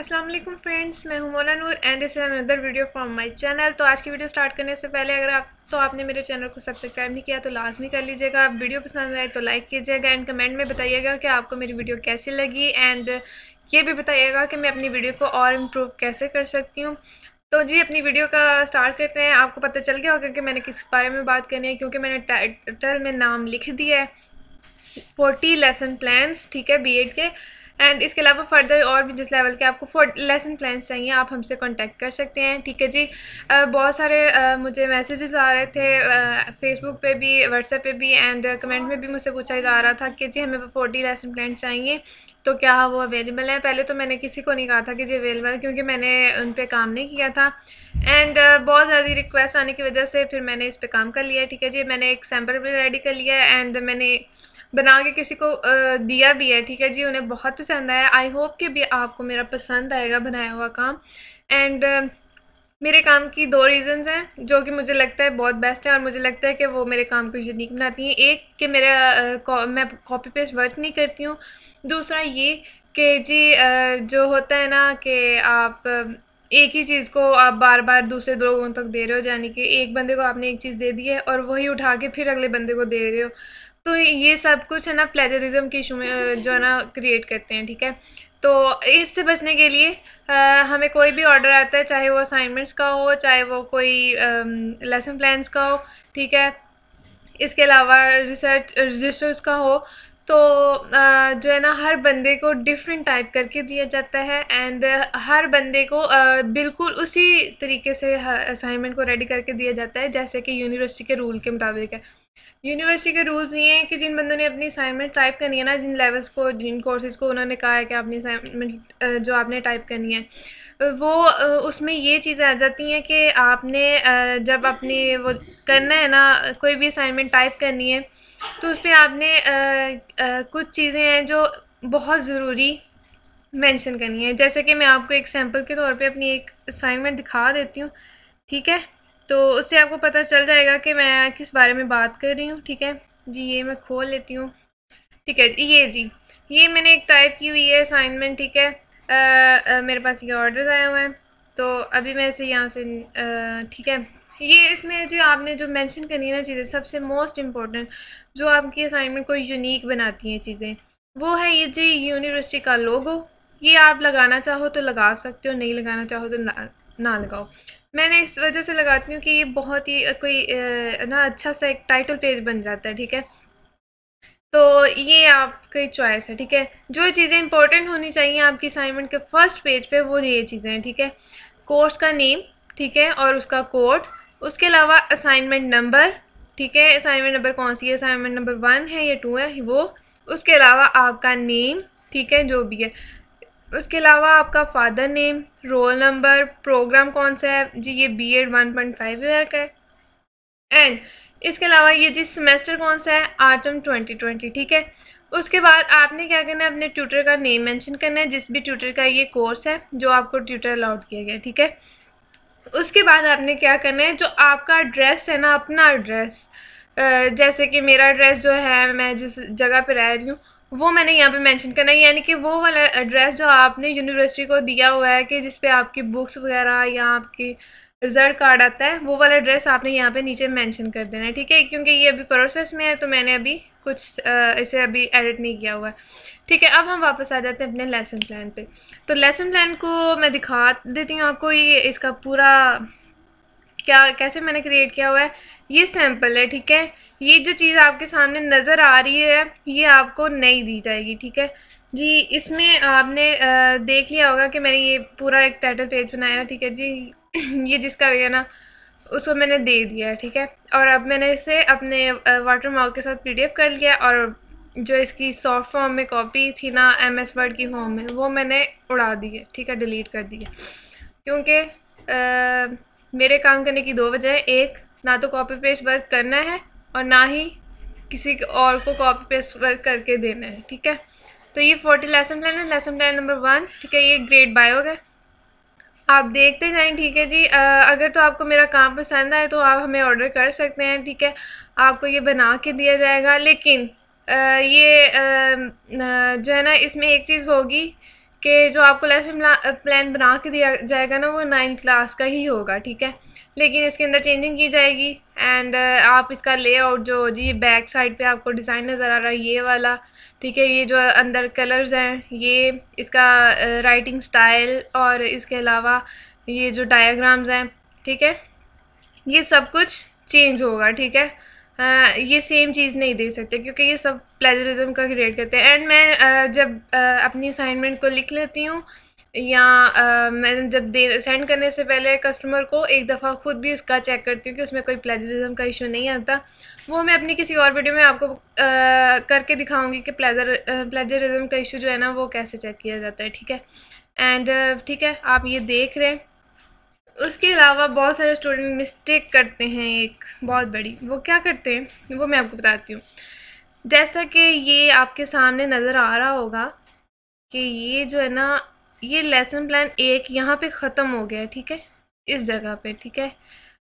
Aslam friends मैं हूं Mona Noor and this is another video from my channel तो आज की वीडियो स्टार्ट करने से पहले अगर आप तो आपने मेरे चैनल को सब्सक्राइब नहीं किया तो लाजमी कर लीजिएगा वीडियो पसंद आए तो लाइक कीजिएगा एंड कमेंट में बताइएगा कि आपको मेरी वीडियो कैसी लगी एंड ये भी बताइएगा कि मैं अपनी वीडियो को और इम्प्रूव कैसे कर सकती हूँ तो जी अपनी वीडियो का स्टार्ट करते हैं आपको पता चल गया होगा कि मैंने किस बारे में बात करनी है क्योंकि मैंने टाइटल में नाम लिख दिया है फोर्टी लेसन प्लान्स ठीक है बी के एंड इसके अलावा फर्दर और भी जिस लेवल के आपको लेसन प्लान चाहिए आप हमसे कॉन्टेक्ट कर सकते हैं ठीक है जी बहुत सारे मुझे मैसेजेस आ रहे थे फेसबुक पे भी व्हाट्सएप पे भी एंड कमेंट में भी मुझसे पूछा जा रहा था कि जी हमें फोर लेसन प्लान चाहिए तो क्या वो अवेलेबल है पहले तो मैंने किसी को नहीं कहा था कि जी अवेलेबल क्योंकि मैंने उन पर काम नहीं किया था एंड uh, बहुत ज़्यादा रिक्वेस्ट आने की वजह से फिर मैंने इस पर काम कर लिया ठीक है जी मैंने एक सैम्पल भी रेडी कर लिया एंड मैंने बना के किसी को दिया भी है ठीक है जी उन्हें बहुत पसंद आया आई होप कि भी आपको मेरा पसंद आएगा बनाया हुआ काम एंड मेरे काम की दो रीज़न्स हैं जो कि मुझे लगता है बहुत बेस्ट है और मुझे लगता है कि वो मेरे काम को यूनिक बनाती हैं एक कि मेरा मैं कॉपी पेस्ट वर्क नहीं करती हूँ दूसरा ये कि जी जो होता है ना कि आप एक ही चीज़ को आप बार बार दूसरे लोगों तक दे रहे हो यानी कि एक बंदे को आपने एक चीज़ दे दी है और वही उठा के फिर अगले बंदे को दे रहे हो तो ये सब कुछ है ना प्लेजरिज्म के इशू में जो है ना क्रिएट करते हैं ठीक है तो इससे बचने के लिए आ, हमें कोई भी ऑर्डर आता है चाहे वो असाइनमेंट्स का हो चाहे वो कोई लेसन प्लान्स का हो ठीक है इसके अलावा रिसर्च रजिस्टर्स का हो तो जो है ना हर बंदे को डिफरेंट टाइप करके दिया जाता है एंड हर बंदे को बिल्कुल उसी तरीके से असाइनमेंट को रेडी करके दिया जाता है जैसे कि यूनिवर्सिटी के रूल के मुताबिक है यूनिवर्सिटी के रूल्स ये हैं कि जिन बंदों ने अपनी असाइनमेंट टाइप करनी है ना जिन लेवल्स को जिन कोर्सेज को उन्होंने कहा है कि अपनी असाइनमेंट जो आपने टाइप करनी है वो उसमें ये चीज़ें आ जाती हैं कि आपने जब अपने वो करना है ना कोई भी असाइनमेंट टाइप करनी है तो उस पर आपने कुछ चीज़ें हैं जो बहुत ज़रूरी मेंशन करनी है जैसे कि मैं आपको एक सैम्पल के तौर पे अपनी एक असाइनमेंट दिखा देती हूँ ठीक है तो उससे आपको पता चल जाएगा कि मैं किस बारे में बात कर रही हूँ ठीक है जी ये मैं खोल लेती हूँ ठीक है ये जी ये मैंने एक टाइप की हुई है असाइनमेंट ठीक है मेरे पास ये ऑर्डर्स आए हुए हैं तो अभी मैं इसे यहाँ से ठीक है ये इसमें जो आपने जो मेंशन करनी है ना चीज़ें सबसे मोस्ट इम्पॉर्टेंट जो आपकी असाइनमेंट को यूनिक बनाती हैं चीज़ें वो है ये जी यूनिवर्सिटी का लोगो ये आप लगाना चाहो तो लगा सकते हो नहीं लगाना चाहो तो ना, ना लगाओ मैंने इस वजह से लगाती हूँ कि ये बहुत ही कोई ना अच्छा सा एक टाइटल पेज बन जाता है ठीक है तो ये आपकी चॉइस है ठीक है जो चीज़ें इंपॉर्टेंट होनी चाहिए आपकी असाइनमेंट के फर्स्ट पेज पे वो ये चीज़ें हैं ठीक है कोर्स का नेम ठीक है और उसका कोड उसके अलावा असाइनमेंट नंबर ठीक है असाइनमेंट नंबर कौन सी है असाइनमेंट नंबर वन है या टू है वो उसके अलावा आपका नेम ठीक है जो भी है उसके अलावा आपका father name roll number program कौन सा है जी ये B Ed one point five का है एंड इसके अलावा ये जी सेमेस्टर कौन सा है आटम ट्वेंटी ट्वेंटी ठीक है उसके बाद आपने क्या करना है अपने ट्यूटर का नेम मेंशन करना है जिस भी ट्यूटर का ये कोर्स है जो आपको ट्यूटर अलाउड किया गया ठीक है उसके बाद आपने क्या करना है जो आपका एड्रेस है ना अपना एड्रेस जैसे कि मेरा एड्रेस जो है मैं जिस जगह पर रह रही हूँ वो मैंने यहाँ पे मेंशन करना है यानी कि वो वाला एड्रेस जो आपने यूनिवर्सिटी को दिया हुआ है कि जिस पे आपकी बुक्स वगैरह या आपकी रिजल्ट कार्ड आता है वो वाला एड्रेस आपने यहाँ पे नीचे मेंशन कर देना है ठीक है क्योंकि ये अभी प्रोसेस में है तो मैंने अभी कुछ इसे अभी एडिट नहीं किया हुआ है ठीक है अब हम वापस आ जाते हैं अपने लेसन प्लान पे तो लेसन प्लान को मैं दिखा देती हूँ आपको ये इसका पूरा क्या कैसे मैंने क्रिएट किया हुआ है ये सैम्पल है ठीक है ये जो चीज़ आपके सामने नज़र आ रही है ये आपको नहीं दी जाएगी ठीक है जी इसमें आपने देख लिया होगा कि मैंने ये पूरा एक टाइटल पेज बनाया ठीक है जी ये जिसका भी है ना उसको मैंने दे दिया है ठीक है और अब मैंने इसे अपने वाटर मार्क के साथ पीडीएफ कर लिया और जो इसकी सॉफ्ट फॉर्म में कॉपी थी ना एम एस वर्ड की फॉर्म में वो मैंने उड़ा दी है ठीक है डिलीट कर दी है क्योंकि मेरे काम करने की दो वजह एक ना तो कॉपी पेस्ट वर्क करना है और ना ही किसी और को कॉपी पेस्ट वर्क करके देना है ठीक है तो ये फोर्टी लेसन प्लान है लेसन प्लान नंबर वन ठीक है ये ग्रेड बायोग है आप देखते जाएं ठीक है जी आ, अगर तो आपको मेरा काम पसंद आए तो आप हमें ऑर्डर कर सकते हैं ठीक है आपको ये बना के दिया जाएगा लेकिन आ, ये आ, जो है ना इसमें एक चीज़ होगी कि जो आपको लेसन प्लान बना के दिया जाएगा ना वो नाइन्थ क्लास का ही होगा ठीक है लेकिन इसके अंदर चेंजिंग की जाएगी एंड आप इसका लेआउट जो जी बैक साइड पे आपको डिज़ाइन नज़र आ रहा है ये वाला ठीक है ये जो अंदर कलर्स हैं ये इसका राइटिंग स्टाइल और इसके अलावा ये जो डायग्राम्स हैं ठीक है ये सब कुछ चेंज होगा ठीक है आ, ये सेम चीज़ नहीं दे सकते क्योंकि ये सब प्लेजरिज्म का क्रिएट करते हैं एंड मैं आ, जब आ, अपनी असाइनमेंट को लिख लेती हूँ या मैं जब दे सेंड करने से पहले कस्टमर को एक दफ़ा ख़ुद भी इसका चेक करती हूँ कि उसमें कोई प्लेजरिज्म का इशू नहीं आता वो मैं अपनी किसी और वीडियो में आपको आ, करके दिखाऊंगी कि प्लेजर प्लेजरिज्म का इशू जो है ना वो कैसे चेक किया जाता है ठीक है एंड ठीक है आप ये देख रहे हैं उसके अलावा बहुत सारे स्टूडेंट मिस्टेक करते हैं एक बहुत बड़ी वो क्या करते हैं वो मैं आपको बताती हूँ जैसा कि ये आपके सामने नज़र आ रहा होगा कि ये जो है ना ये लेसन प्लान एक यहाँ पे ख़त्म हो गया है ठीक है इस जगह पे ठीक है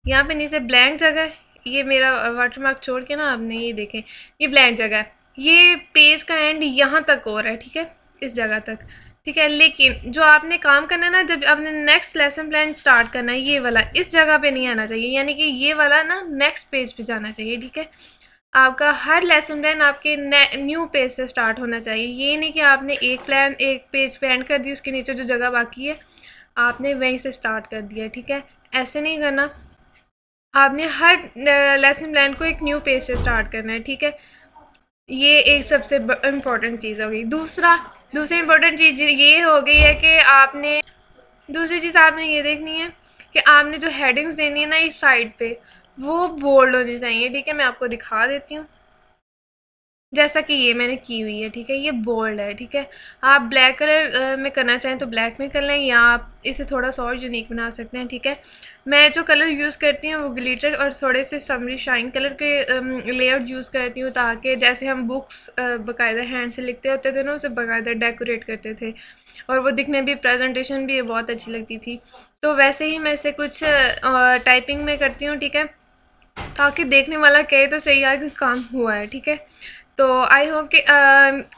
यहाँ पे नीचे ब्लैंक जगह है ये मेरा वाटर मार्क छोड़ के ना आपने ये देखें ये ब्लैंक जगह है ये पेज का एंड यहाँ तक हो रहा है ठीक है इस जगह तक ठीक है लेकिन जो आपने काम करना है ना जब आपने नेक्स्ट लेसन प्लान स्टार्ट करना है ये वाला इस जगह पे नहीं आना चाहिए यानी कि ये वाला ना नेक्स्ट पेज पे जाना चाहिए ठीक है आपका हर लेसन प्लान आपके न्यू पेज से स्टार्ट होना चाहिए ये नहीं कि आपने एक प्लान एक पेज पे एंड कर दी उसके नीचे जो जगह बाकी है आपने वहीं से स्टार्ट कर दिया ठीक है ऐसे नहीं करना आपने हर लेसन प्लान को एक न्यू पेज से स्टार्ट करना है ठीक है ये एक सबसे इम्पोर्टेंट चीज़ होगी दूसरा दूसरी इम्पोर्टेंट चीज़ ये हो गई है कि आपने दूसरी चीज़ आपने ये देखनी है कि आपने जो हेडिंग्स देनी है ना इस साइड पे वो बोल्ड होनी चाहिए ठीक है मैं आपको दिखा देती हूँ जैसा कि ये मैंने की हुई है ठीक है ये बोल्ड है ठीक है आप ब्लैक कलर में करना चाहें तो ब्लैक में कर लें या आप इसे थोड़ा सा और यूनिक बना सकते हैं ठीक है मैं जो कलर यूज़ करती हूँ वो ग्लिटर और थोड़े से समरी शाइन कलर के लेआउट यूज़ करती हूँ ताकि जैसे हम बुक्स बाकायदा हैंड से लिखते होते थे ना उसे बाकायदा डेकोरेट करते थे और वो दिखने भी प्रेजेंटेशन भी बहुत अच्छी लगती थी तो वैसे ही मैं इसे कुछ टाइपिंग में करती हूँ ठीक है ताकि देखने वाला कहे तो सही यार काम हुआ है ठीक है तो आई होप कि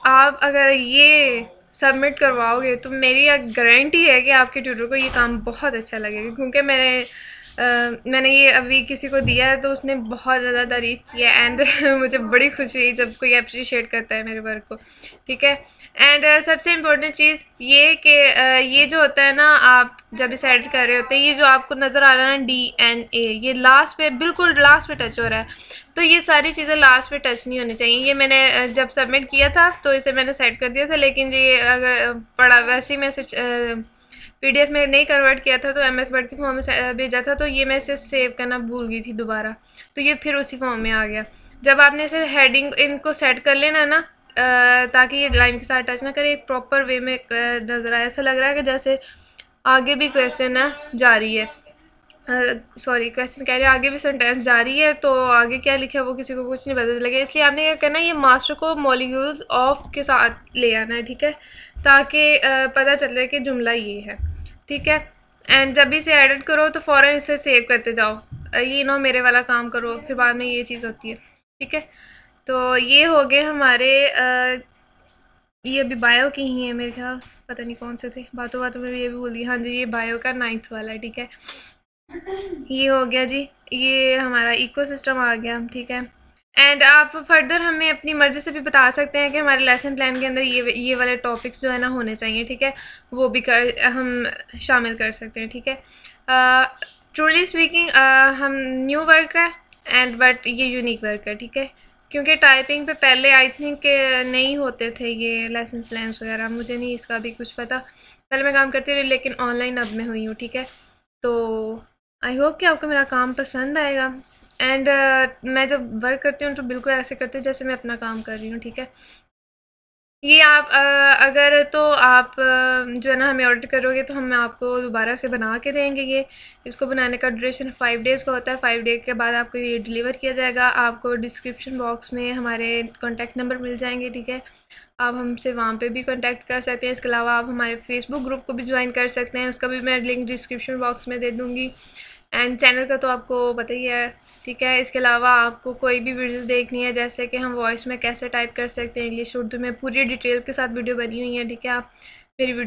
आप अगर ये सबमिट करवाओगे तो मेरी गारंटी है कि आपके ट्यूटर को ये काम बहुत अच्छा लगेगा क्योंकि मैंने आ, मैंने ये अभी किसी को दिया है तो उसने बहुत ज़्यादा तारीफ़ किया एंड मुझे बड़ी खुशी हुई जब कोई अप्रिशिएट करता है मेरे वर्क को ठीक है एंड सबसे इम्पोर्टेंट चीज़ ये कि ये जो होता है ना आप जब इसे एडिट कर रहे होते हैं ये जो आपको नज़र आ रहा है ना डी एन ए ये लास्ट पे बिल्कुल लास्ट पे टच हो रहा है तो ये सारी चीज़ें लास्ट पे टच नहीं होनी चाहिए ये मैंने जब सबमिट किया था तो इसे मैंने सेट कर दिया था लेकिन ये अगर पढ़ा वैसे ही मैं इसे एफ में नहीं कन्वर्ट किया था तो एम एस वर्ड की फॉर्म में भेजा था तो ये मैं इसे सेव करना भूल गई थी दोबारा तो ये फिर उसी फॉर्म में आ गया जब आपने इसे हेडिंग इनको सेट कर लेना ना ताकि ये लाइन के साथ टच ना करे प्रॉपर वे में नज़र आए ऐसा लग रहा है कि जैसे आगे भी क्वेश्चन जारी है सॉरी क्वेश्चन कह रहे हैं आगे भी सेंटेंस जारी है तो आगे क्या लिखा है वो किसी को कुछ नहीं पता चलेगा इसलिए आपने क्या करना ये मास्टर को मॉलिक्यूल्स ऑफ के साथ ले आना है ठीक है ताकि पता चले कि जुमला ये है ठीक है एंड जब भी इसे एडिट करो तो फ़ौर इसे सेव करते जाओ ये नो मेरे वाला काम करो फिर बाद में ये चीज़ होती है ठीक है तो ये हो गए हमारे ये अभी बायो के ही है मेरे ख्याल पता नहीं कौन से थे बातों बातों में भी ये भी बोल दिया हाँ जी ये बायो का नाइन्थ वाला ठीक है ये हो गया जी ये हमारा इकोसिस्टम आ गया ठीक है एंड आप फर्दर हमें अपनी मर्ज़ी से भी बता सकते हैं कि हमारे लेसन प्लान के अंदर ये ये वाले टॉपिक्स जो है ना होने चाहिए ठीक है वो भी कर हम शामिल कर सकते हैं ठीक है ट्रूली स्पीकिंग हम न्यू वर्क है एंड बट ये यूनिक वर्क है ठीक है क्योंकि टाइपिंग पे पहले आई थिंक नहीं होते थे ये लेसन प्लान्स वगैरह मुझे नहीं इसका भी कुछ पता पहले मैं काम करती रही लेकिन ऑनलाइन अब मैं हुई हूँ ठीक है तो आई होप कि आपको मेरा काम पसंद आएगा एंड uh, मैं जब वर्क करती हूँ तो बिल्कुल ऐसे करती हूँ जैसे मैं अपना काम कर रही हूँ ठीक है ये आप आ, अगर तो आप जो है ना हमें ऑर्डर करोगे तो हम आपको दोबारा से बना के देंगे ये इसको बनाने का ड्यूरेशन फाइव डेज़ का होता है फाइव डे के बाद आपको ये डिलीवर किया जाएगा आपको डिस्क्रिप्शन बॉक्स में हमारे कॉन्टैक्ट नंबर मिल जाएंगे ठीक है आप हमसे वहाँ पे भी कॉन्टैक्ट कर सकते हैं इसके अलावा आप हमारे फेसबुक ग्रुप को भी ज्वाइन कर सकते हैं उसका भी मैं लिंक डिस्क्रिप्शन बॉक्स में दे दूँगी एंड चैनल का तो आपको पता ही है ठीक है इसके अलावा आपको कोई भी वीडियोस देखनी है जैसे कि हम वॉइस में कैसे टाइप कर सकते हैं इंग्लिश उर्दू में पूरी डिटेल के साथ वीडियो बनी हुई है ठीक है आप मेरी वीडियो